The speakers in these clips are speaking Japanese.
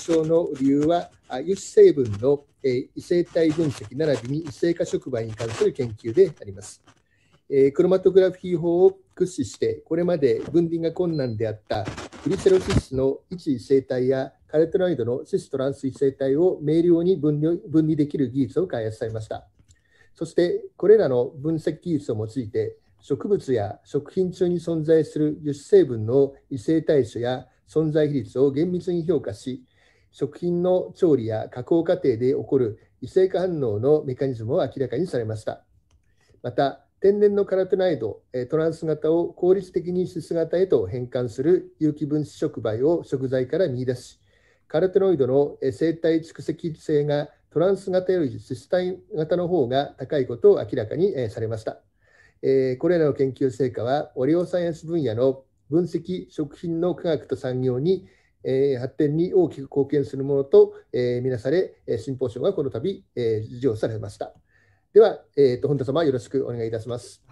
相の理由は、油脂成分の異性体分析並びに異性化触媒に関する研究であります。クロマトグラフィー法を駆使して、これまで分離が困難であったグリセロシスの一異性体やカレトライドのシストランス異性体を明瞭に分離分離できる技術を開発されました。そして、これらの分析技術を用いて、植物や食品中に存在する油脂成分の異性体種や存在比率を厳密に評価し、食品の調理や加工過程で起こる異性化反応のメカニズムを明らかにされました。また、天然のカラテナイド、トランス型を効率的に質型へと変換する有機分子触媒を食材から見出し、カラテノイドの生体蓄積性がトランス型より質体型の方が高いことを明らかにされました。これらの研究成果は、オレオサイエンス分野の分析、食品の科学と産業にえー、発展に大きく貢献するものと、えー、みなされ、新法相がこの度、えー、授与されました。では、えーと、本田様、よろしくお願いいたします。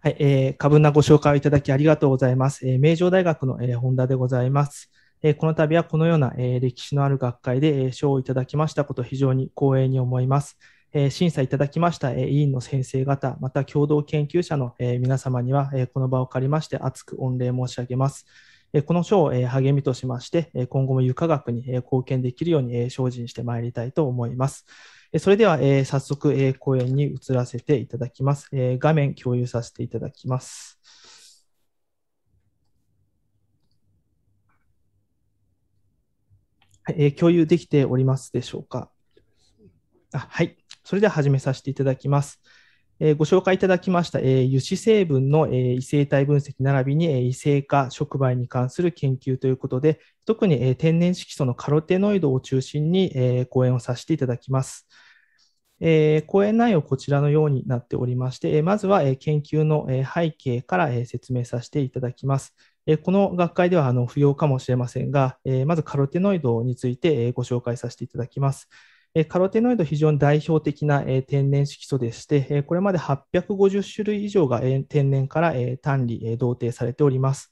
はい、えー、過分なご紹介をいただきありがとうございます。えー、名城大学の、えー、本田でございます。えー、この度はこのような、えー、歴史のある学会で、えー、賞をいただきましたこと、非常に光栄に思います。えー、審査いただきました、えー、委員の先生方、また共同研究者の、えー、皆様には、えー、この場を借りまして、厚く御礼申し上げます。この賞を励みとしまして、今後も湯科学に貢献できるように精進してまいりたいと思います。それでは、え早速、え講演に移らせていただきます、え画面共有させていただきます。はい、え共有できておりますでしょうか。あはい。それでは始めさせていただきます。えー、ご紹介いただきました、えー、油脂成分の、えー、異性体分析並びに、えー、異性化触媒に関する研究ということで、特に、えー、天然色素のカロテノイドを中心に、えー、講演をさせていただきます。えー、講演内容こちらのようになっておりまして、えー、まずは、えー、研究の、えー、背景から、えー、説明させていただきます。えー、この学会ではあの不要かもしれませんが、えー、まずカロテノイドについて、えー、ご紹介させていただきます。カロテノイド非常に代表的な天然色素でして、これまで850種類以上が天然から単理同定されております。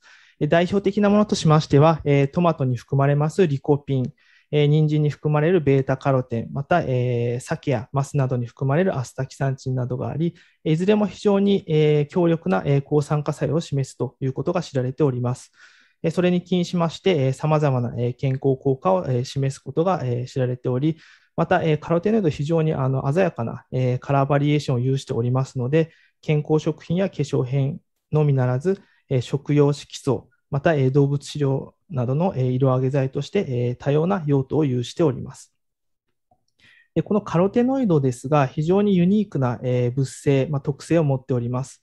代表的なものとしましては、トマトに含まれますリコピン、人参に含まれるベータカロテン、また、えー、やマスなどに含まれるアスタキサンチンなどがあり、いずれも非常に、えー、強力な、えー、抗酸化作用を示すということが知られております。えそれに起因しまして、さまざまな、え健康効果を、え示すことが、え知られており、また、えー、カロテノイド非常にあの鮮やかな、えー、カラーバリエーションを有しておりますので、健康食品や化粧品のみならず、えー、食用色素、また、えー、動物飼料などの、えー、色上げ剤として、えー、多様な用途を有しております。でこのカロテノイドですが、非常にユニークな、えー、物性、まあ、特性を持っております。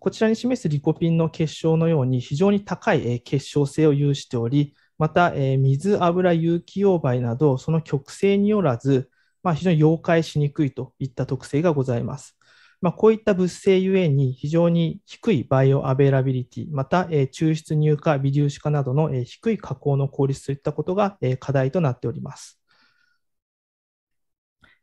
こちらに示すリコピンの結晶のように非常に高い結晶性を有しており、また、えー、水、油、有機溶媒など、その極性によらず、まあ、非常に溶解しにくいといった特性がございます。まあ、こういった物性ゆえに非常に低いバイオアベラビリティ、また、えー、抽出乳化、微粒子化などの、えー、低い加工の効率といったことが、えー、課題となっております。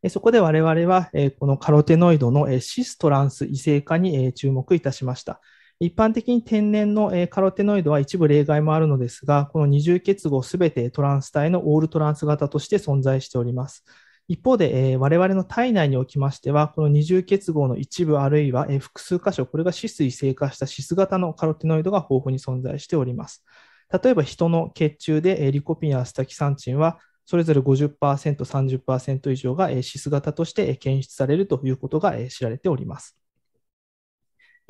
そこで我々は、このカロテノイドのシストランス異性化に注目いたしました。一般的に天然のカロテノイドは一部例外もあるのですが、この二重結合すべてトランス体のオールトランス型として存在しております。一方で、我々の体内におきましては、この二重結合の一部あるいは、複数箇所、これが脂水性化した脂質型のカロテノイドが豊富に存在しております。例えば人の血中で、リコピンやアスタキサンチンは、それぞれ50%、30%以上が、脂質型として検出されるということが、知られております。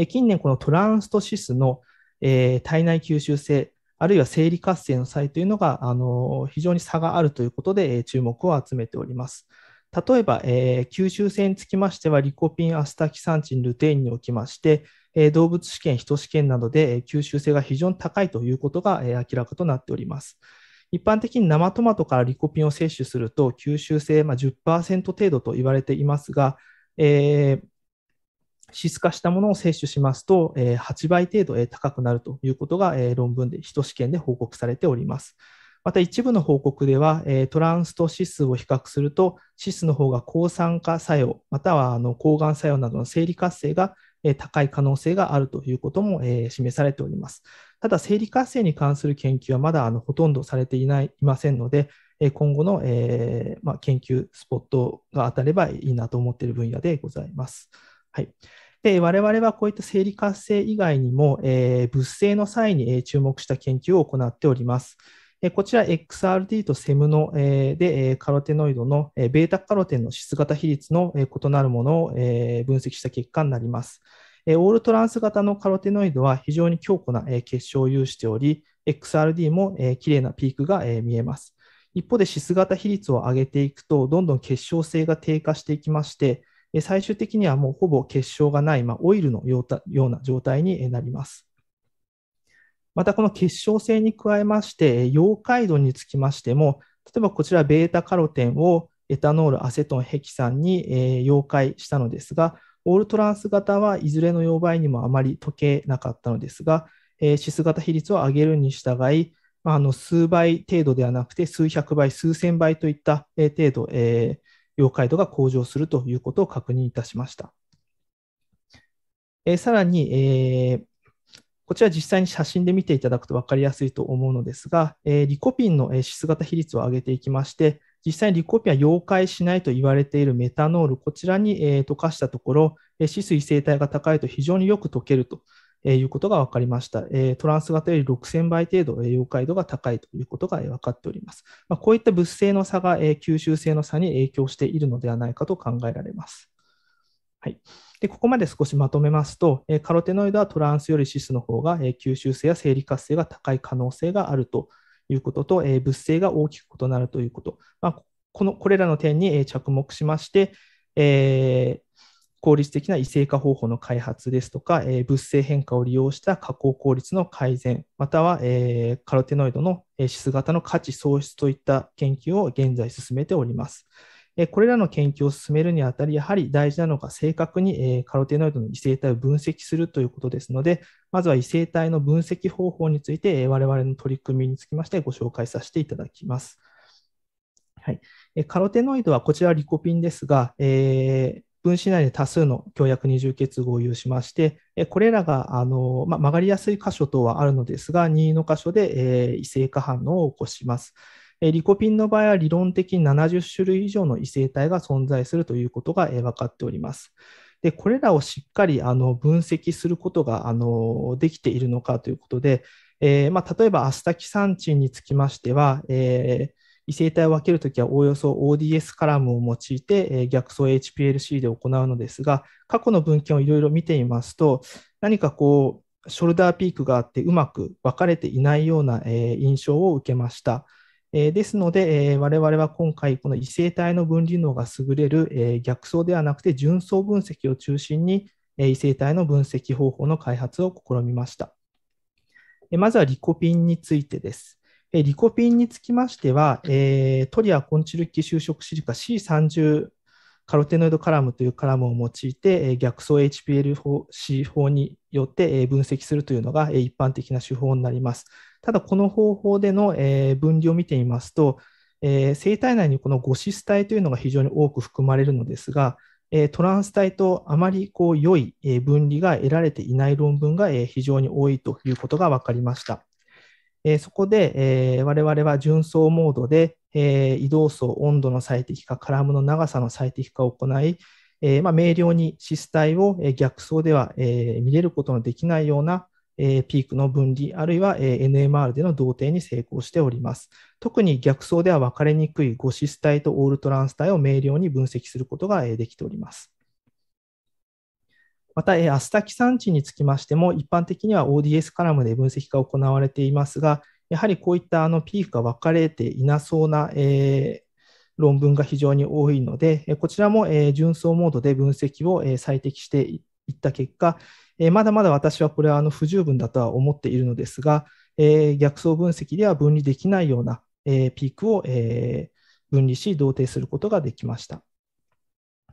近年、このトランストシスの、えー、体内吸収性、あるいは生理活性の際というのが、あの非常に差があるということで、え注目を集めております。例えば、えー、吸収性につきましては、リコピン、アスタキサンチン、ルテインにおきまして、えー、動物試験、人試験などで、えー、吸収性が非常に高いということが、えー、明らかとなっております。一般的に生トマトからリコピンを摂取すると、吸収性、まあ、10%程度と言われていますが、えー質化したものを摂取しますと、8倍程度、高くなるということが、論文で、1試験で報告されております。また一部の報告では、トランスと脂質を比較すると、脂質の方が抗酸化作用、または抗がん作用などの生理活性が高い可能性があるということも、示されております。ただ、生理活性に関する研究はまだほとんどされていないいませんので、今後の、研究スポットが当たればいいなと思っている分野でございます。はい。で我々はこういった生理活性以外にも、えー、物性の際に注目した研究を行っております。こちら XRD とセムのでカロテノイドのベータカロテンの質型比率の異なるものを分析した結果になります。オールトランス型のカロテノイドは非常に強固な結晶を有しており、XRD も綺麗なピークが見えます。一方で質型比率を上げていくと、どんどん結晶性が低下していきまして、最終的にはもうほぼ結晶がない、まあ、オイルのような状態になります。またこの結晶性に加えまして、溶解度につきましても、例えばこちら、ベータカロテンをエタノール、アセトン、ヘキサンに溶解したのですが、オールトランス型はいずれの溶媒にもあまり溶けなかったのですが、指数型比率を上げるに従い、あの数倍程度ではなくて、数百倍、数千倍といった程度、え溶解度が向上するということを確認いたしました。えー、さらに、えー、こちら実際に写真で見ていただくと分かりやすいと思うのですが、えリコピンの脂質型比率を上げていきまして、実際にリコピンは溶解しないと言われているメタノール、こちらに、え溶かしたところ、脂水生体が高いと非常によく溶けるとえいうことが分かりました。えトランス型より6000倍程度、え溶解度が高いということが、え分かっております。まあ、こういった物性の差が、え吸収性の差に影響しているのではないかと考えられます。はい、でここまで少しまとめますと、えカロテノイドはトランスよりシスの方が、え吸収性や生理活性が高い可能性があるということと、え物性が大きく異なるということ、まあ、このこれらの点に、え着目しまして、えー効率的な異性化方法の開発ですとか、えー、物性変化を利用した加工効率の改善、または、えー、カロテノイドの指数型の価値創出といった研究を現在進めております。これらの研究を進めるにあたり、やはり大事なのが正確にカロテノイドの異性体を分析するということですので、まずは異性体の分析方法について、我々の取り組みにつきましてご紹介させていただきます。はい、カロテノイドはこちらはリコピンですが、えー、分子内で多数の強薬二重結合を有しまして、これらがあの、まあ、曲がりやすい箇所等はあるのですが、任意の箇所で、え異性化反応を起こします。リコピンの場合は理論的に70種類以上の異性体が存在するということが分かっております。でこれらをしっかりあの分析することがあのできているのかということで、えー、まあ、例えばアスタキサンチンにつきましては、えー異性体を分けるときはおおよそ ODS カラムを用いて逆走 HPLC で行うのですが、過去の文献をいろいろ見ていますと、何かこう、ショルダーピークがあってうまく分かれていないような印象を受けました。ですので、我々は今回、この異性体の分離能が優れる逆走ではなくて、純相分析を中心に異性体の分析方法の開発を試みました。まずはリコピンについてです。えリコピンにつきましては、えー、トリアコンチル基就職シリカ C30 カロテノイドカラムというカラムを用いて、えー、逆走 HPLC 法によって、えー、分析するというのが、えー、一般的な手法になります。ただ、この方法での、えー、分離を見てみますと、えー、生体内にこのゴシス体というのが非常に多く含まれるのですが、えー、トランス体とあまりこう良い分離が得られていない論文が、えー、非常に多いということが分かりました。えそこで、え我々は純層モードで、え移動層、温度の最適化、カラムの長さの最適化を行い、えまあ、明瞭にシス体を逆走では、え見れることのできないような、えピークの分離、あるいは、え NMR での同定に成功しております。特に逆走では分かれにくいゴシス体とオールトランス体を明瞭に分析することが、えできております。また、アスタキ産地につきましても、一般的には ODS カラムで分析が行われていますが、やはりこういったあのピークが分かれていなそうな、えー、論文が非常に多いので、こちらも純層モードで分析を最適していった結果、まだまだ私はこれは不十分だとは思っているのですが、逆層分析では分離できないようなピークを分離し、同定することができました。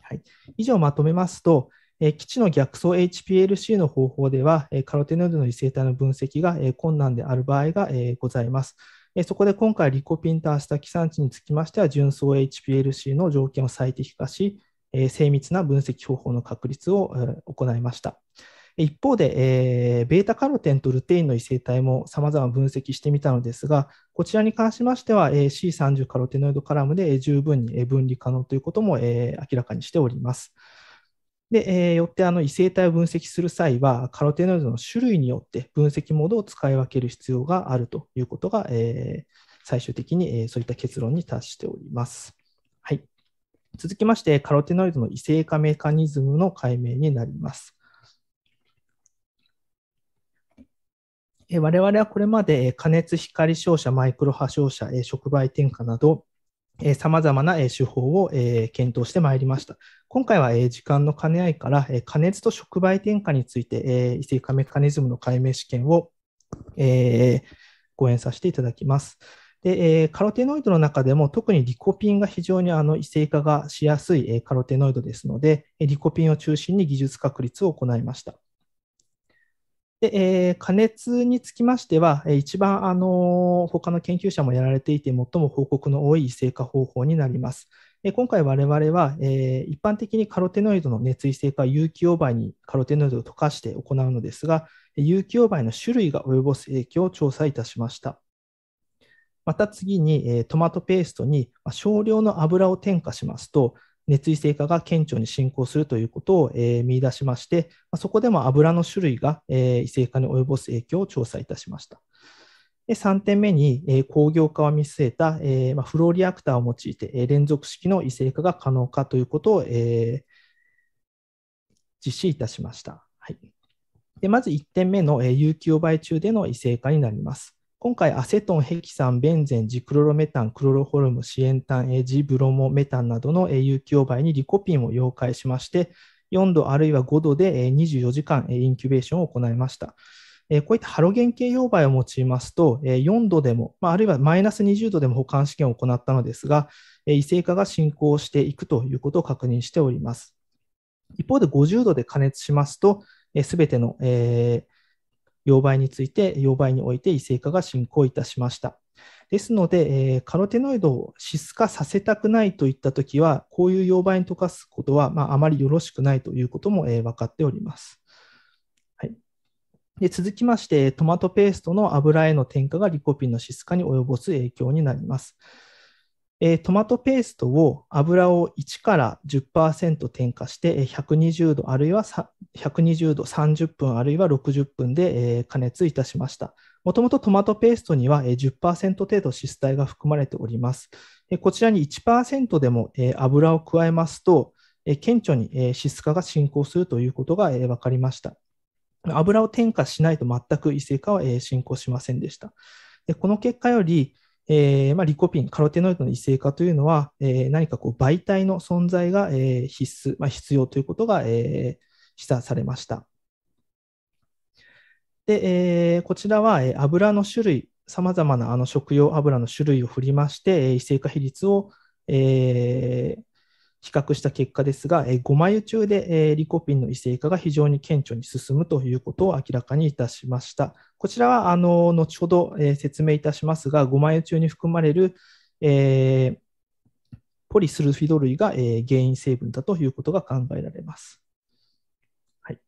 はい、以上まとめますと、基地の逆走 HPLC の方法では、カロテノイドの異性体の分析が困難である場合がございます。そこで今回、リコピンとアスタキサンチにつきましては、純層 HPLC の条件を最適化し、精密な分析方法の確立を行いました。一方で、えベータカロテンとルテインの異性体も様々分析してみたのですが、こちらに関しましては、え C30 カロテノイドカラムで十分に分離可能ということも、え明らかにしております。で、えー、よってあの異性体を分析する際は、カロテノイドの種類によって分析モードを使い分ける必要があるということが、えー、最終的に、えー、そういった結論に達しております。はい、続きまして、カロテノイドの異性化メカニズムの解明になります。我々はこれまで加熱光照射、マイクロ波照射、触媒添加など、さまざまな手法を検討してまいりました。今回は時間の兼ね合いから、加熱と触媒転化について、異性化メカニズムの解明試験をご演させていただきます。でカロテノイドの中でも特にリコピンが非常にあの異性化がしやすいカロテノイドですので、リコピンを中心に技術確立を行いました。で、えー、加熱につきましては、一番、あのー、他の研究者もやられていて、最も報告の多い成果方法になります。今回我々は、えー、一般的にカロテノイドの熱異性化有機溶媒にカロテノイドを溶かして行うのですが、有機溶媒の種類が及ぼす影響を調査いたしました。また次に、トマトペーストに少量の油を添加しますと、熱異性化が顕著に進行するということを、えー、見出しまして、まそこでも油の種類が、え異性化に及ぼす影響を調査いたしました。で3点目に、え工業化を見据えた、えまフローリアクターを用いて、え連続式の異性化が可能かということを、え実施いたしました。はい、でまず1点目の、え有機溶媒中での異性化になります。今回、アセトン、ヘキサン、ベンゼン、ジクロロメタン、クロロホルム、シエンタン、エジ、ブロモ、メタンなどの有機溶媒にリコピンを溶解しまして、4度あるいは5度で24時間インキュベーションを行いました。こういったハロゲン系溶媒を用いますと、4度でも、あるいはマイナス20度でも保管試験を行ったのですが、異性化が進行していくということを確認しております。一方で50度で加熱しますと、すべての、えー溶媒について溶媒において異性化が進行いたしました。ですので、えー、カロテノイドを脂質化させたくないといったときは、こういう溶媒に溶かすことは、まあ、あまりよろしくないということも、えー、分かっております。はい、で続きまして、トマトペーストの油への添加がリコピンの質ス化に及ぼす影響になります。えー、トマトペーストを油を1から10%添加して、120度あるいは120度30分あるいは60分で、えー、加熱いたしました。もともとトマトペーストには10%程度脂質体が含まれております。こちらに1%でも油を加えますと、顕著に脂質化が進行するということが分かりました。油を添加しないと全く異性化は進行しませんでした。この結果より、えーまあ、リコピン、カロテノイドの異性化というのは、えー、何かこう媒体の存在が、えー、必須、まあ、必要ということが、えー、示唆されました。で、えー、こちらは、えー、油の種類、さまざまなあの食用油の種類を振りまして、えー、異性化比率を、えー比較した結果ですが、え5枚中で、えリコピンの異性化が非常に顕著に進むということを明らかにいたしました。こちらはあの後ほど、え説明いたしますが、5枚中に含まれる、えー、ポリスルフィド類が、え原因成分だということが考えられます。はい、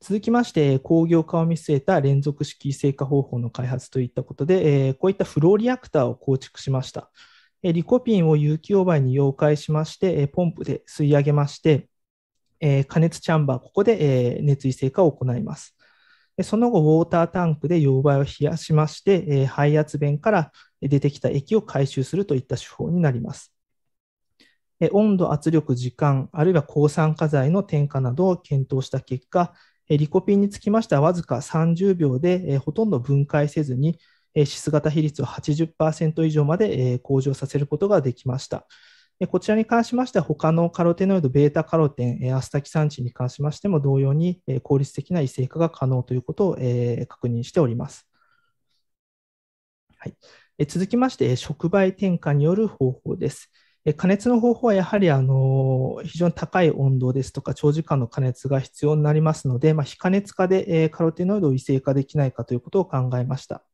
続きまして、工業化を見据えた連続式異性化方法の開発といったことで、えこういったフローリアクターを構築しました。リコピンを有機溶媒に溶解しまして、ポンプで吸い上げまして、加熱チャンバー、ここで熱異性化を行います。その後、ウォータータンクで溶媒を冷やしまして、排圧弁から出てきた液を回収するといった手法になります。温度、圧力、時間、あるいは抗酸化剤の添加などを検討した結果、リコピンにつきましてはわずか30秒でほとんど分解せずにえー、質型比率を80%以上まで、え向上させることができました。こちらに関しましては、他のカロテノイド、ベータカロテン、アスタキサンチンに関しましても同様に効率的な異性化が可能ということを確認しております。はい、続きまして、触媒添加による方法です。加熱の方法はやはりあの非常に高い温度ですとか長時間の加熱が必要になりますので、まあ、非加熱化でカロテノイドを異性化できないかということを考えました。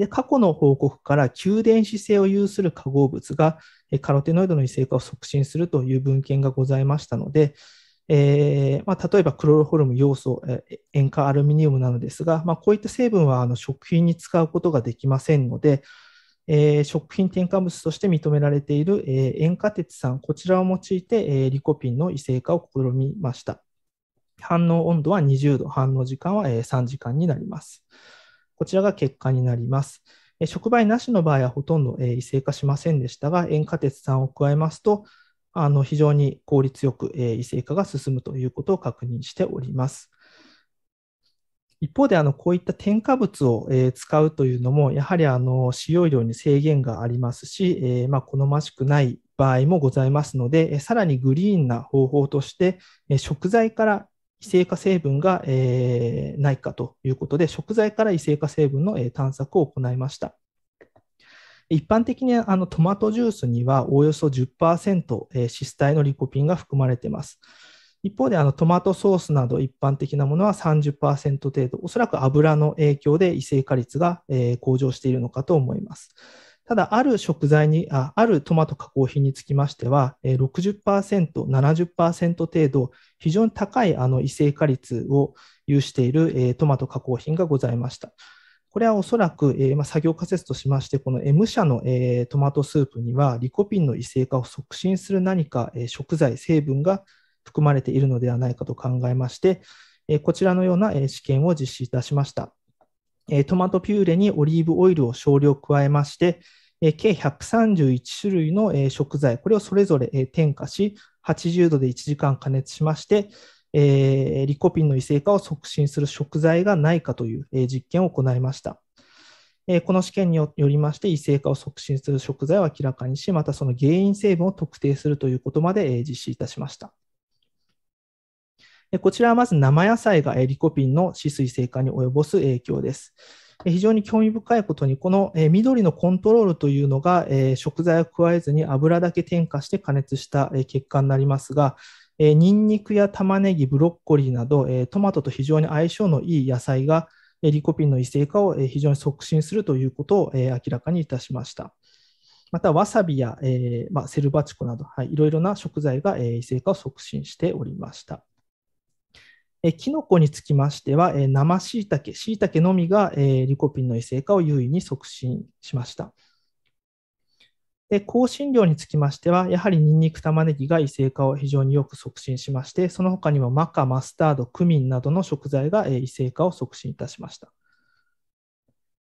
で、過去の報告から給電子性を有する化合物がカロテノイドの異性化を促進するという文献がございましたので、えー、まあ、例えばクロロホルム要素、塩化アルミニウムなのですが、まあ、こういった成分はあの食品に使うことができませんので、えー、食品添加物として認められている、えー、塩化鉄酸、こちらを用いて、えリコピンの異性化を試みました。反応温度は20度、反応時間は3時間になります。こちらが結果になります。触媒なしの場合はほとんど異性化しませんでしたが、塩化鉄酸を加えますと、あの非常に効率よく異性化が進むということを確認しております。一方で、あのこういった添加物を使うというのも、やはりあの使用量に制限がありますし、まあ、好ましくない場合もございますので、さらにグリーンな方法として、食材から異性化成分が、えー、ないかということで、食材から異性化成分の、えー、探索を行いました。一般的にあのトマトジュースにはおよそ10%、えー、脂質体のリコピンが含まれています。一方であのトマトソースなど一般的なものは30%程度、おそらく油の影響で異性化率が、えー、向上しているのかと思います。ただ、ある食材にあ、あるトマト加工品につきましては、60%、70%程度、非常に高いあの異性化率を有しているトマト加工品がございました。これはおそらく、えま作業仮説としまして、この M 社の、えトマトスープには、リコピンの異性化を促進する何か、え食材、成分が含まれているのではないかと考えまして、えこちらのような、え試験を実施いたしました。えトマトピューレにオリーブオイルを少量加えまして、え計131種類の、え食材、これをそれぞれ、え添加し、80度で1時間加熱しまして、えリコピンの異性化を促進する食材がないかという、え実験を行いました。えこの試験によりまして、異性化を促進する食材を明らかにし、またその原因成分を特定するということまで、え実施いたしました。こちらはまず生野菜がリコピンの止水性化に及ぼす影響です。非常に興味深いことに、この緑のコントロールというのが食材を加えずに油だけ添加して加熱した結果になりますが、ニンニクや玉ねぎ、ブロッコリーなどトマトと非常に相性のいい野菜がリコピンの異性化を非常に促進するということを明らかにいたしました。また、わさびや、えまセルバチコなど、はい、ろいろな食材が、え異性化を促進しておりました。えキノコにつきましては、えー、生しいたけ、しいたけのみが、えリコピンの異性化を優位に促進しました。で香辛料につきましては、やはりニンニク、玉ねぎが異性化を非常によく促進しまして、その他にもマカ、マスタード、クミンなどの食材が異性化を促進いたしました。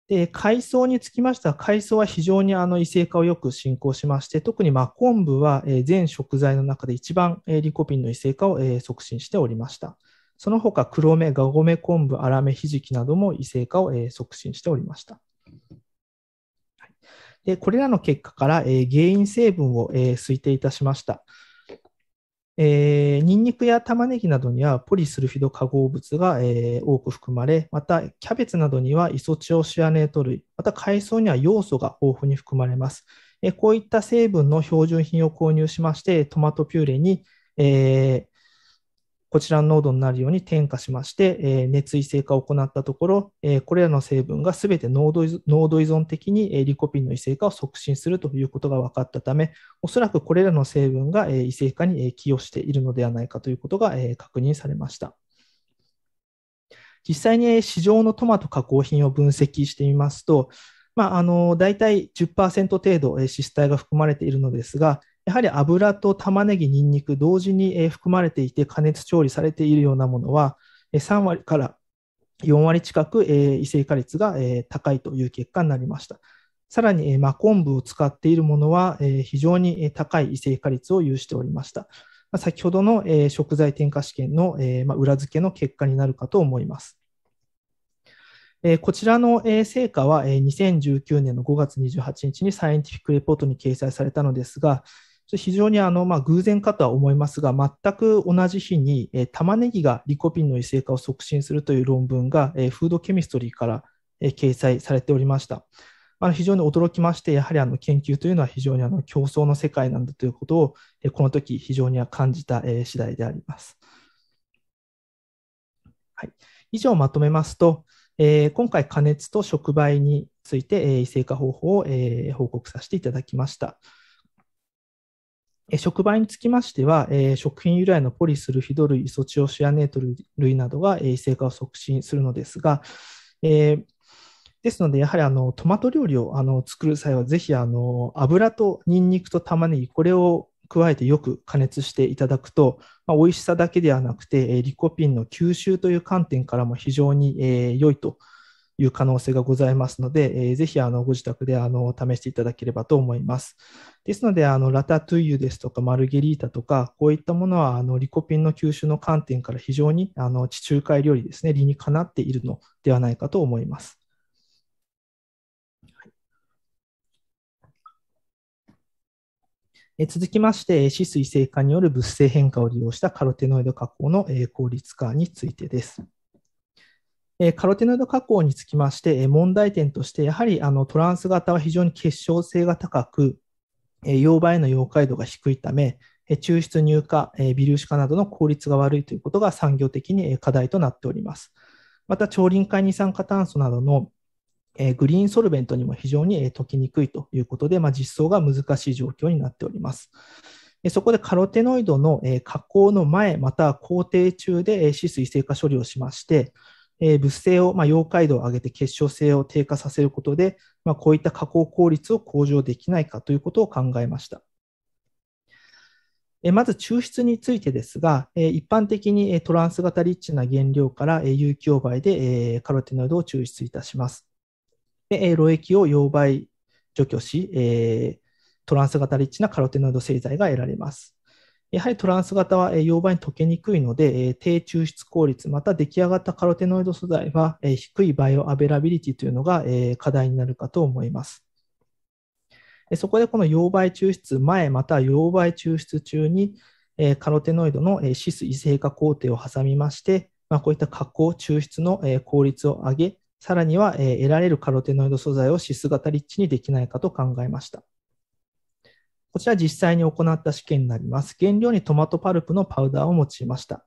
で海藻につきましては、海藻は非常にあの異性化をよく進行しまして、特に真昆布は全食材の中で一番リコピンの異性化を促進しておりました。その他黒目、ガゴメ昆布、粗め、ひじきなども異性化を、促進しておりました。でこれらの結果から、えー、原因成分を、えー、推定いたしました。えー、ニンニクや玉ねぎなどにはポリスルフィド化合物が、えー、多く含まれ、またキャベツなどにはイソチオシアネート類、また海藻には要素が豊富に含まれます。えー、こういった成分の標準品を購入しまして、トマトピューレに、えこちらの濃度になるように添加しまして、え熱異性化を行ったところ、えこれらの成分が全て濃度依存的に、えリコピンの異性化を促進するということが分かったため、おそらくこれらの成分が、え異性化に、え寄与しているのではないかということが、え確認されました。実際に市場のトマト加工品を分析してみますと、まあ、あの大体10%程度脂質体が含まれているのですが、やはり油と玉ねぎ、にんにく同時に含まれていて加熱調理されているようなものは3割から4割近く異性化率が高いという結果になりました。さらに真昆布を使っているものは非常に高い異性化率を有しておりました。先ほどの食材添加試験の裏付けの結果になるかと思います。こちらの成果は2019年の5月28日にサイエンティフィックレポートに掲載されたのですが、非常にあの、まあ、偶然かとは思いますが、全く同じ日に、えー、玉ねぎがリコピンの異性化を促進するという論文が、えー、フードケミストリーから、えー、掲載されておりました。あの非常に驚きまして、やはりあの研究というのは非常にあの競争の世界なんだということを、えー、この時非常には感じた、えー、次第であります。はい、以上まとめますと、えー、今回加熱と触媒について、えー、異性化方法を、えー、報告させていただきました。触媒につきましては、えー、食品由来のポリスルフィド類、イソチオシアネート類などが、えー、異性化を促進するのですが、えー、ですので、やはりあのトマト料理をあの作る際は、ぜひあの油とニンニクと玉ねぎ、これを加えてよく加熱していただくと、まあ、美味しさだけではなくて、リコピンの吸収という観点からも非常に良いという可能性がございますので、えー、ぜひあのご自宅であの試していただければと思います。ですので、あのラタトゥイユですとかマルゲリータとか、こういったものはあのリコピンの吸収の観点から非常にあの地中海料理ですね、理にかなっているのではないかと思います。え続きまして、脂水性化による物性変化を利用したカロテノイド加工のえ効率化についてです。えカロテノイド加工につきまして、え問題点として、やはりあのトランス型は非常に結晶性が高く、え溶媒の溶解度が低いため、え抽出乳化、え微粒子化などの効率が悪いということが産業的に課題となっております。また、超臨界二酸化炭素などのグリーンソルベントにも非常に溶きにくいということで、まあ、実装が難しい状況になっております。そこでカロテノイドの加工の前、また工程中で止水性化処理をしまして、えー、物性を、まあ、溶解度を上げて結晶性を低下させることで、まあ、こういった加工効率を向上できないかということを考えました。まず抽出についてですが、一般的にトランス型リッチな原料から有機溶媒でカロテノイドを抽出いたします。で漏液を溶媒除去し、トランス型リッチなカロテノイド製剤が得られます。やはりトランス型は溶媒に溶けにくいので、低抽出効率、また出来上がったカロテノイド素材は低いバイオアベラビリティというのが課題になるかと思います。そこでこの溶媒抽出前または溶媒抽出中にカロテノイドのシス異性化工程を挟みまして、まこういった加工、抽出の効率を上げ、さらには得られるカロテノイド素材をシス型立地にできないかと考えました。こちら実際に行った試験になります。原料にトマトパルプのパウダーを用いました。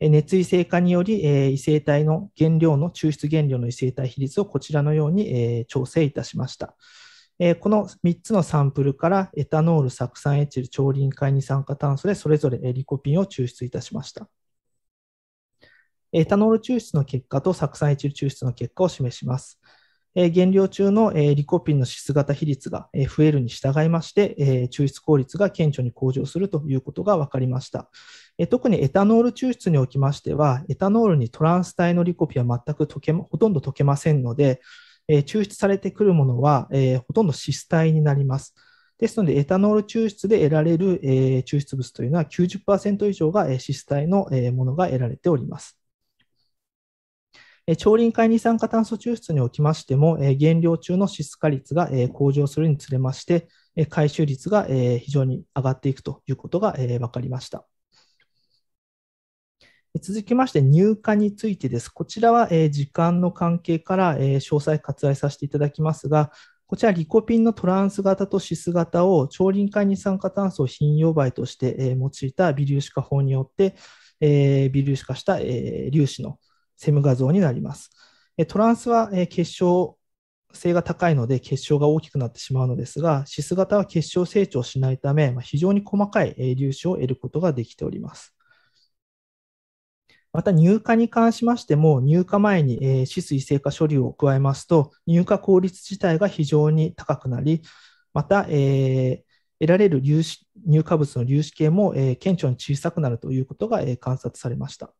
熱異性化により、異性体の原料の抽出原料の異性体比率をこちらのように調整いたしました。この3つのサンプルからエタノール、酢酸エチル、超臨界二酸化炭素でそれぞれリコピンを抽出いたしました。エタノール抽出の結果と酢酸エチル抽出の結果を示します。え減量中の、えリコピンの質型比率が、え増えるに従いまして、え抽出効率が顕著に向上するということが分かりました。え特にエタノール抽出におきましては、エタノールにトランス体のリコピンは全く溶け、ほとんど溶けませんので、え抽出されてくるものは、えほとんど脂質体になります。ですので、エタノール抽出で得られる、え抽出物というのは90%以上が、え脂質体の、えものが得られております。超臨界二酸化炭素抽出におきましても、減量中の質化率が向上するにつれまして、回収率が非常に上がっていくということが分かりました。続きまして、入荷についてです。こちらは時間の関係から詳細割愛させていただきますが、こちらリコピンのトランス型とシス型を超臨界二酸化炭素を頻用媒として用いた微粒子化法によって、微粒子化した粒子のセム画像になります。トランスは結晶性が高いので結晶が大きくなってしまうのですが、シス型は結晶成長しないため、非常に細かい粒子を得ることができております。また入荷に関しましても、入荷前にス水性化処理を加えますと、入荷効率自体が非常に高くなり、また、え得られる粒子入荷物の粒子系も、え顕著に小さくなるということが、え観察されました。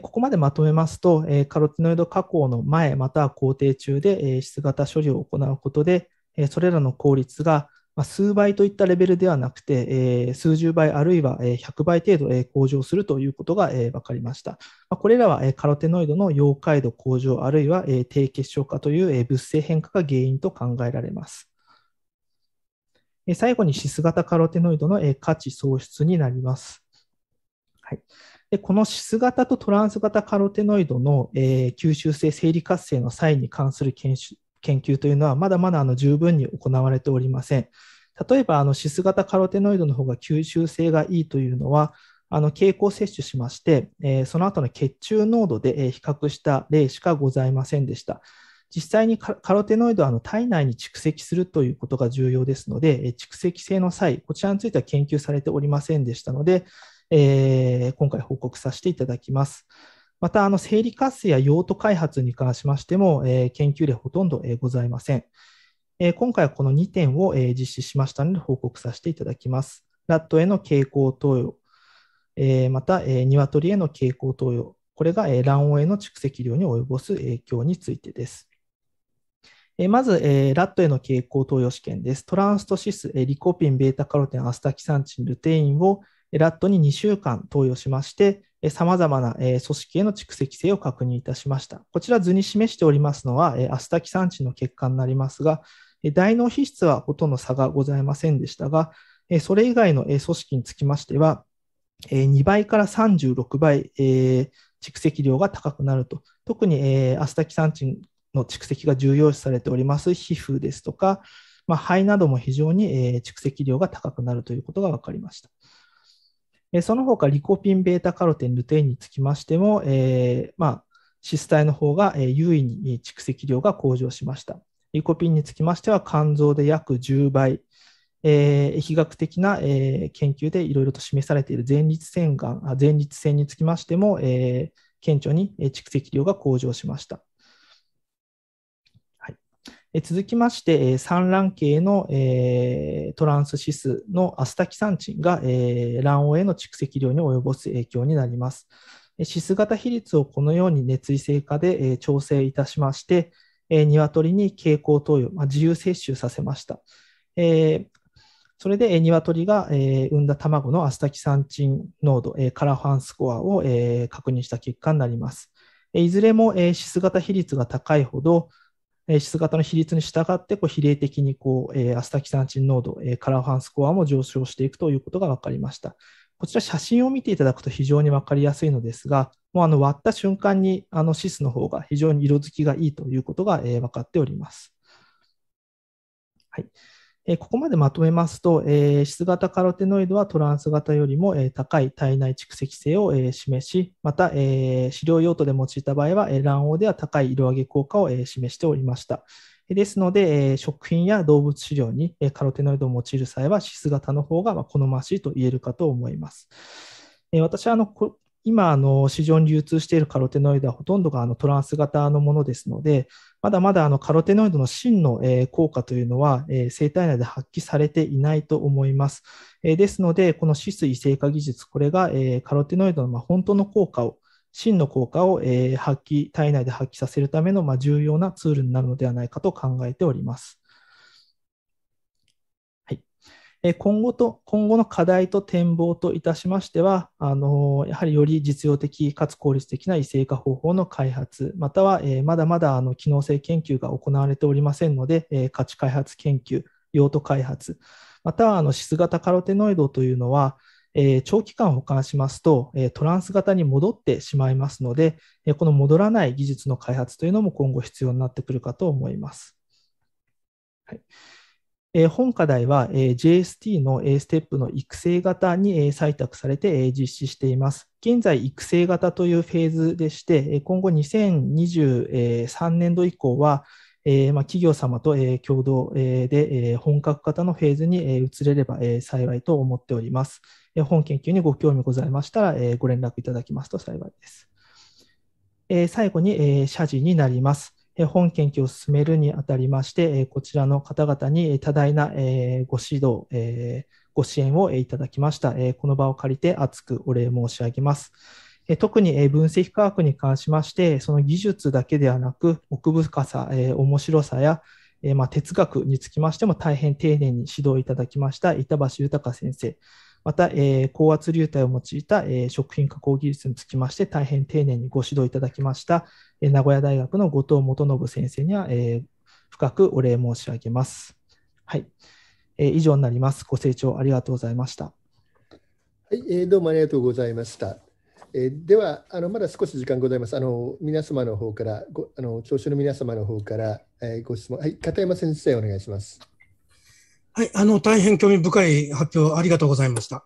ここまでまとめますと、カロテノイド加工の前または工程中で質型処理を行うことで、それらの効率が数倍といったレベルではなくて、数十倍あるいは100倍程度向上するということが分かりました。これらはカロテノイドの溶解度向上あるいは低結晶化という物性変化が原因と考えられます。最後にシス型カロテノイドの価値創出になります。はいでこのシス型とトランス型カロテノイドの、えー、吸収性生理活性の際に関する研究というのは、まだまだあの十分に行われておりません。例えば、あのシス型カロテノイドの方が吸収性がいいというのは、あの経口摂取しまして、えー、その後の血中濃度で、えー、比較した例しかございませんでした。実際にカロテノイドはあの体内に蓄積するということが重要ですので、蓄積性の際、こちらについては研究されておりませんでしたので、えー、今回報告させていただきます。また、あの、生理活性や用途開発に関しましても、えー、研究例ほとんど、えー、ございません。え今回はこの2点を、え実施しましたので報告させていただきます。ラットへの経口投与、えまた、えー、鶏への経口投与、これが、え卵黄への蓄積量に及ぼす影響についてです。えまず、えラットへの経口投与試験です。トランストシス、えリコピン、ベータカロテン、アスタキサンチン、ルテインを、ラットに2週間投与しまして、さまざまな組織への蓄積性を確認いたしました。こちら図に示しておりますのは、アスタキサンチの結果になりますが、大脳皮質はほとんど差がございませんでしたが、それ以外の組織につきましては、2倍から36倍蓄積量が高くなると、特にアスタキサンチンの蓄積が重要視されております皮膚ですとか、まあ、肺なども非常に蓄積量が高くなるということが分かりました。その他、リコピン、ベータカロテン、ルテインにつきましても、えー、まあ、脂質体の方が優位に蓄積量が向上しました。リコピンにつきましては、肝臓で約10倍、えー、疫学的な、えー、研究でいろいろと示されている前立腺がん、前立腺につきましても、えー、顕著に蓄積量が向上しました。続きまして、産卵系のトランス指数のアスタキサンチンが卵黄への蓄積量に及ぼす影響になります。指数型比率をこのように熱意性化で調整いたしまして、鶏に経口投与、まあ、自由摂取させました。それで鶏が産んだ卵のアスタキサンチン濃度、カラファンスコアを確認した結果になります。いずれも指数型比率が高いほど、質型の比率に従ってこう比例的にこうアスタキサンチン濃度、カラーファンスコアも上昇していくということが分かりました。こちら写真を見ていただくと非常に分かりやすいのですが、もうあの割った瞬間にあのシスの方が非常に色づきがいいということが分かっております。はい、えここまでまとめますと、え質型カロテノイドはトランス型よりも、え高い体内蓄積性を、え示し、また、え飼料用途で用いた場合は、え卵黄では高い色上げ効果を、え示しておりました。ですので、え食品や動物飼料に、えカロテノイドを用いる際は、質型の方が好ましいと言えるかと思います。私はあの今あの市場に流通しているカロテノイドはほとんどがあのトランス型のものですので、まだまだあのカロテノイドの真の効果というのは生体内で発揮されていないと思います。ですので、この止水異性化技術、これがカロテノイドの本当の効果を真の効果を発揮、体内で発揮させるための重要なツールになるのではないかと考えております。今後と今後の課題と展望といたしましてはあの、やはりより実用的かつ効率的な異性化方法の開発、または、えまだまだあの機能性研究が行われておりませんので、え価値開発研究、用途開発、またはあの質型カロテノイドというのは、え長期間保管しますと、えトランス型に戻ってしまいますので、えこの戻らない技術の開発というのも今後必要になってくるかと思います。はい本課題は、JST の、ステップの育成型に、採択されて、実施しています。現在、育成型というフェーズでして、今後2023年度以降は、企業様と、共同、で、本格型のフェーズに、移れれば、幸いと思っております。本研究にご興味ございましたら、ご連絡いただきますと幸いです。最後に、謝辞になります。本研究を進めるにあたりまして、こちらの方々に多大なご指導、ご支援をいただきました。この場を借りて厚くお礼申し上げます。特に分析科学に関しまして、その技術だけではなく、奥深さ、面白さや、まあ、哲学につきましても大変丁寧に指導いただきました板橋豊先生、また、えー、高圧流体を用いた、えー、食品加工技術につきまして、大変丁寧にご指導いただきました、えー、名古屋大学の後藤元信先生には、えー、深くお礼申し上げます。はい、えー、以上になります。ご清聴ありがとうございました。はい、えー、どうもありがとうございました。えー、ではあの、まだ少し時間ございます。あの皆様の方から、ごあの聴衆の皆様の方から、えー、ご質問、はい、片山先生、お願いします。はい、あの、大変興味深い発表ありがとうございました。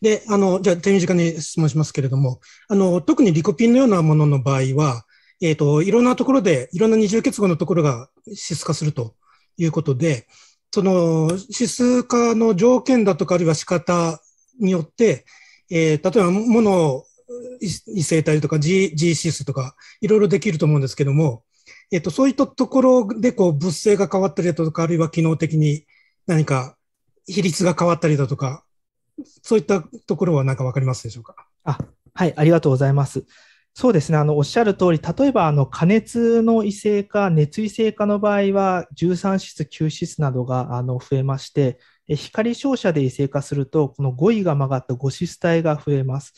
で、あの、じゃあ、手短に質問しますけれども、あの、特にリコピンのようなものの場合は、えっ、ー、と、いろんなところで、いろんな二重結合のところが質化するということで、その指数化の条件だとか、あるいは仕方によって、えー、例えば、もの異性体とか G, G 指数とか、いろいろできると思うんですけども、えっ、ー、と、そういったところで、こう、物性が変わったりだとか、あるいは機能的に何か比率が変わったりだとか、そういったところは何か分かりますでしょうか。あはい、ありがとうございます。そうですね、あのおっしゃる通り、例えばあの加熱の異性化、熱異性化の場合は、13質、9質などがあの増えまして、光照射で異性化すると、この5位が曲がった5質体が増えます。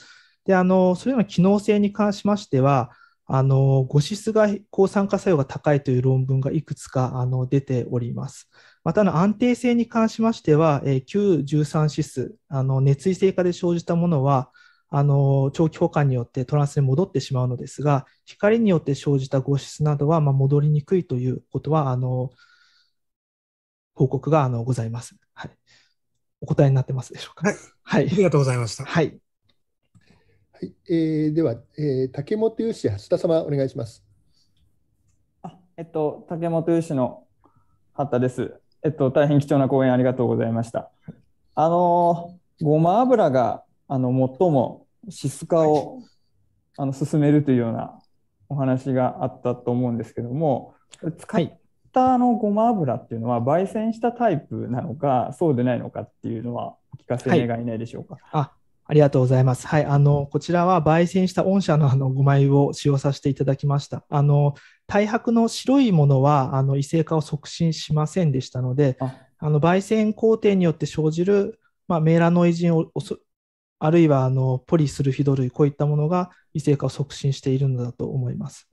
で、あのそれうの機能性に関しましては、あの、誤質が抗酸化作用が高いという論文がいくつかあの出ております。またの安定性に関しましては、えー、Q13 指数、あの熱異性化で生じたものは、あの長期保管によってトランスに戻ってしまうのですが、光によって生じた誤質などは、まあ、戻りにくいということは、あの報告があのございます、はい。お答えになってますでしょうか。はい。はい、ありがとうございました。はい。はい、えー、では、えー、竹本由志、橋田様、お願いします。あえっと、竹本由志の畑です。えっと、大変貴重な講演ありがとうございました。あのごま油があの最もシス化をあの進めるというようなお話があったと思うんですけども使ったあのごま油っていうのは焙煎したタイプなのかそうでないのかっていうのはお聞かせ願いないでしょうか。はい、あありがとうございます。はい、あの、こちらは焙煎した御社のあの5枚を使用させていただきました。あの、大白の白いものは、あの、異性化を促進しませんでしたので、あの、焙煎工程によって生じる、まあ、メーラノイジンを、あるいは、あの、ポリスルフィド類、こういったものが異性化を促進しているのだと思います。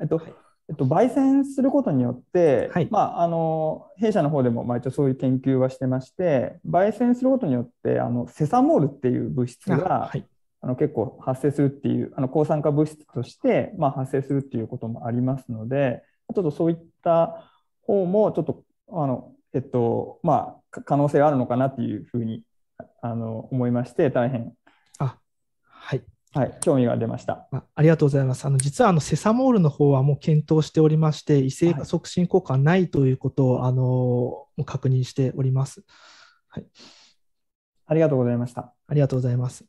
えっと、はいえっと、焙煎することによって、はい、まあ、あの弊社の方でも毎応そういう研究はしてまして焙煎することによってあのセサモールっていう物質が、はい、あの結構発生するっていうあの抗酸化物質として、まあ、発生するっていうこともありますのでちょっとそういった方もちょっとあの、えっとまあ、可能性があるのかなっていうふうにあの思いまして大変。あはいはい、興味が出ました。ありがとうございます。あの実はあのセサモールの方はもう検討しておりまして、異性化促進効果はないということを、はい、あの確認しております。はい。ありがとうございました。ありがとうございます。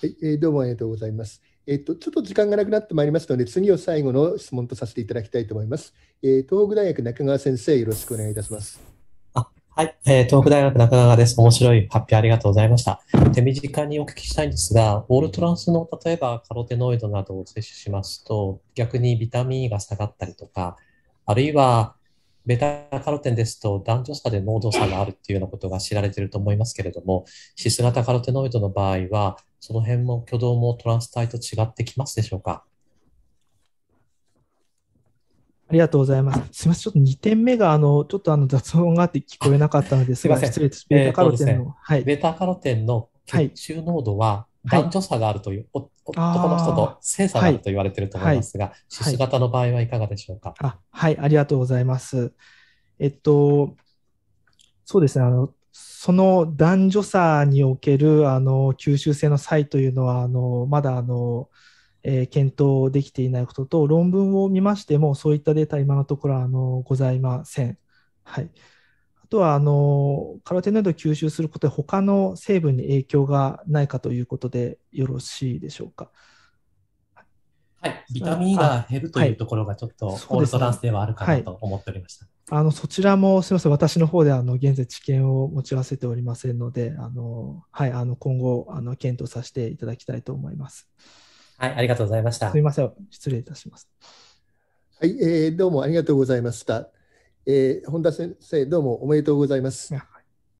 はい、えー、どうもありがとうございます。えっと、ちょっと時間がなくなってまいりますので、次を最後の質問とさせていただきたいと思います。えー、東北大学中川先生、よろしくお願いいたします。はい、えー、東北大学中川です。面白い発表ありがとうございました。手短にお聞きしたいんですが、オールトランスの例えばカロテノイドなどを摂取しますと、逆にビタミン E が下がったりとか、あるいはベタカロテンですと男女差で濃度差があるっていうようなことが知られていると思いますけれども、シス型カロテノイドの場合は、その辺も挙動もトランス体と違ってきますでしょうかありがとうございます。すみません。ちょっと2点目が、あの、ちょっとあの雑音があって聞こえなかったのですが、す失礼です。ベータカロテンの、えーねはい、ベータカロテンの血中濃度は男女差があるという、はい、男の人と性差があると言われていると思いますが、種、はい、子、型の場合はいかがでしょうか、あ。はい、ありがとうございます。えっと、そうですね。あの、その男女差における、あの、吸収性の差というのは、あの、まだ、あの、えー、検討できていないことと、論文を見ましても、そういったデータ、今のところあのございません。はい、あとはあの、カロテノイドを吸収することで、他の成分に影響がないかということで、よろしいでしょうか。はい、ビタミン E が減るというところがちょっと、オールトランスではあるかなと思っておりました。あのそちらもすみません、私の方であの現在、知見を持ち合わせておりませんので、あのはい、あの今後あの、検討させていただきたいと思います。はい、ありがとうございました。すみません、失礼いたします。はい、えー、どうもありがとうございました。えー、本田先生、どうもおめでとうございます。